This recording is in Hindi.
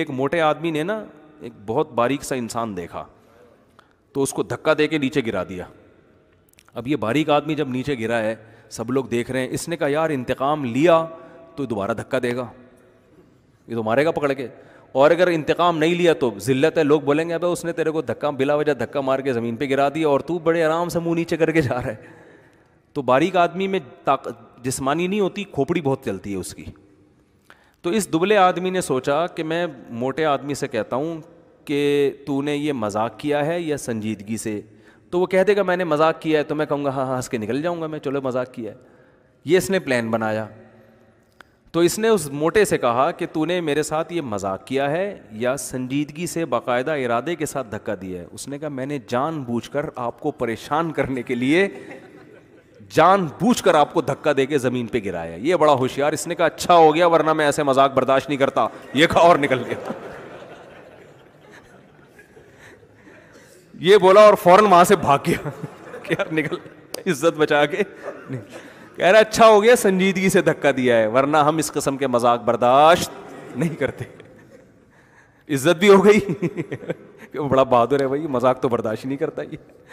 एक मोटे आदमी ने ना एक बहुत बारीक सा इंसान देखा तो उसको धक्का दे के नीचे गिरा दिया अब ये बारीक आदमी जब नीचे गिरा है सब लोग देख रहे हैं इसने कहा यार इंतकाम लिया तो दोबारा धक्का देगा ये तो मारेगा पकड़ के और अगर इंतकाम नहीं लिया तो जिल्लत है लोग बोलेंगे अब उसने तेरे को धक्का बिला वजह धक्का मार के ज़मीन पे गिरा दिया और तू बड़े आराम से मुंह नीचे करके जा रहा है तो बारीक आदमी में ताकत जिसमानी नहीं होती खोपड़ी बहुत चलती है उसकी तो इस दुबले आदमी ने सोचा कि मैं मोटे आदमी से कहता हूँ कि तूने ये मजाक किया है या संजीदगी से तो वो कह देगा मैंने मजाक किया है तो मैं कहूँगा हाँ हाँ हंस के निकल जाऊँगा मैं चलो मजाक किया है ये इसने प्लान बनाया तो इसने उस मोटे से कहा कि तूने मेरे साथ ये मजाक किया है या संजीदगी से बाकायदा इरादे के साथ धक्का दिया है उसने कहा मैंने जानबूझकर आपको परेशान करने के लिए जानबूझकर आपको धक्का देके जमीन पे गिराया ये बड़ा होशियार इसने कहा अच्छा हो गया वरना मैं ऐसे मजाक बर्दाश्त नहीं करता ये खा और निकल गया ये बोला और फौरन वहां से भाग गया यार निकल इज्जत बचा के कह रहा अच्छा हो गया संजीदगी से धक्का दिया है वरना हम इस कस्म के मजाक बर्दाश्त नहीं करते इज्जत भी हो गई बड़ा बहादुर है भाई मजाक तो बर्दाश्त नहीं करता ये